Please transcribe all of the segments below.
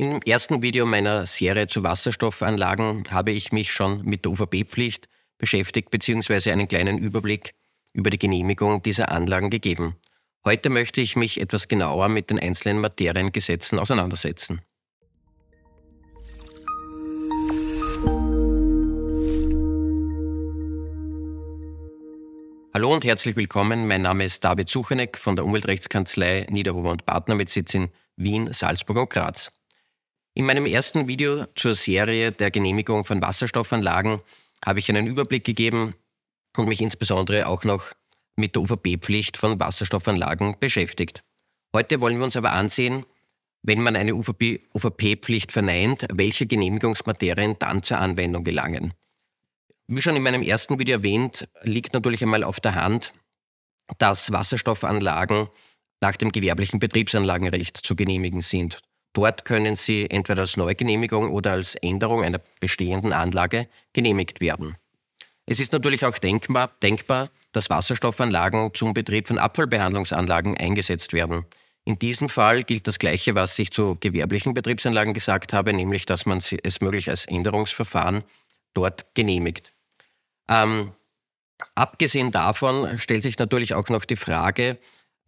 Im ersten Video meiner Serie zu Wasserstoffanlagen habe ich mich schon mit der UVB-Pflicht beschäftigt bzw. einen kleinen Überblick über die Genehmigung dieser Anlagen gegeben. Heute möchte ich mich etwas genauer mit den einzelnen Materiengesetzen auseinandersetzen. Hallo und herzlich willkommen. Mein Name ist David Suchenek von der Umweltrechtskanzlei Niederhofer und Partner mit Sitz in Wien, Salzburg und Graz. In meinem ersten Video zur Serie der Genehmigung von Wasserstoffanlagen habe ich einen Überblick gegeben und mich insbesondere auch noch mit der uvp pflicht von Wasserstoffanlagen beschäftigt. Heute wollen wir uns aber ansehen, wenn man eine UVP-Pflicht verneint, welche Genehmigungsmaterien dann zur Anwendung gelangen. Wie schon in meinem ersten Video erwähnt, liegt natürlich einmal auf der Hand, dass Wasserstoffanlagen nach dem gewerblichen Betriebsanlagenrecht zu genehmigen sind. Dort können sie entweder als Neugenehmigung oder als Änderung einer bestehenden Anlage genehmigt werden. Es ist natürlich auch denkbar, denkbar dass Wasserstoffanlagen zum Betrieb von Abfallbehandlungsanlagen eingesetzt werden. In diesem Fall gilt das Gleiche, was ich zu gewerblichen Betriebsanlagen gesagt habe, nämlich dass man es möglich als Änderungsverfahren dort genehmigt. Ähm, abgesehen davon stellt sich natürlich auch noch die Frage,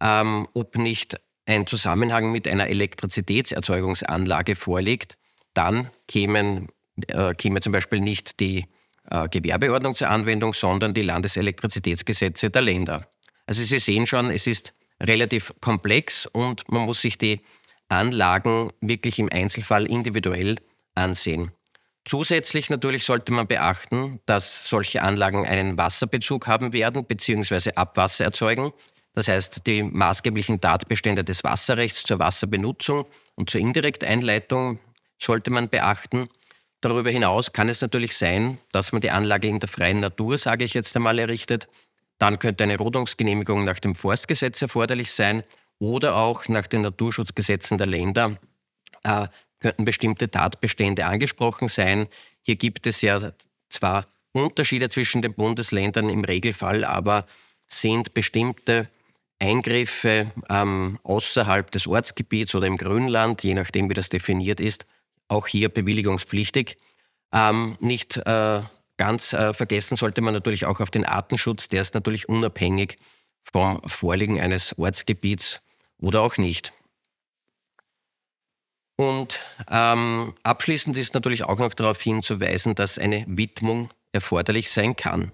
ähm, ob nicht ein Zusammenhang mit einer Elektrizitätserzeugungsanlage vorliegt, dann kämen, äh, käme zum Beispiel nicht die äh, Gewerbeordnung zur Anwendung, sondern die Landeselektrizitätsgesetze der Länder. Also Sie sehen schon, es ist relativ komplex und man muss sich die Anlagen wirklich im Einzelfall individuell ansehen. Zusätzlich natürlich sollte man beachten, dass solche Anlagen einen Wasserbezug haben werden bzw. Abwasser erzeugen. Das heißt, die maßgeblichen Tatbestände des Wasserrechts zur Wasserbenutzung und zur Indirekteinleitung sollte man beachten. Darüber hinaus kann es natürlich sein, dass man die Anlage in der freien Natur, sage ich jetzt einmal, errichtet. Dann könnte eine Rodungsgenehmigung nach dem Forstgesetz erforderlich sein oder auch nach den Naturschutzgesetzen der Länder äh, könnten bestimmte Tatbestände angesprochen sein. Hier gibt es ja zwar Unterschiede zwischen den Bundesländern im Regelfall, aber sind bestimmte Eingriffe ähm, außerhalb des Ortsgebiets oder im Grünland, je nachdem wie das definiert ist, auch hier bewilligungspflichtig. Ähm, nicht äh, ganz äh, vergessen sollte man natürlich auch auf den Artenschutz, der ist natürlich unabhängig vom Vorliegen eines Ortsgebiets oder auch nicht. Und ähm, abschließend ist natürlich auch noch darauf hinzuweisen, dass eine Widmung erforderlich sein kann.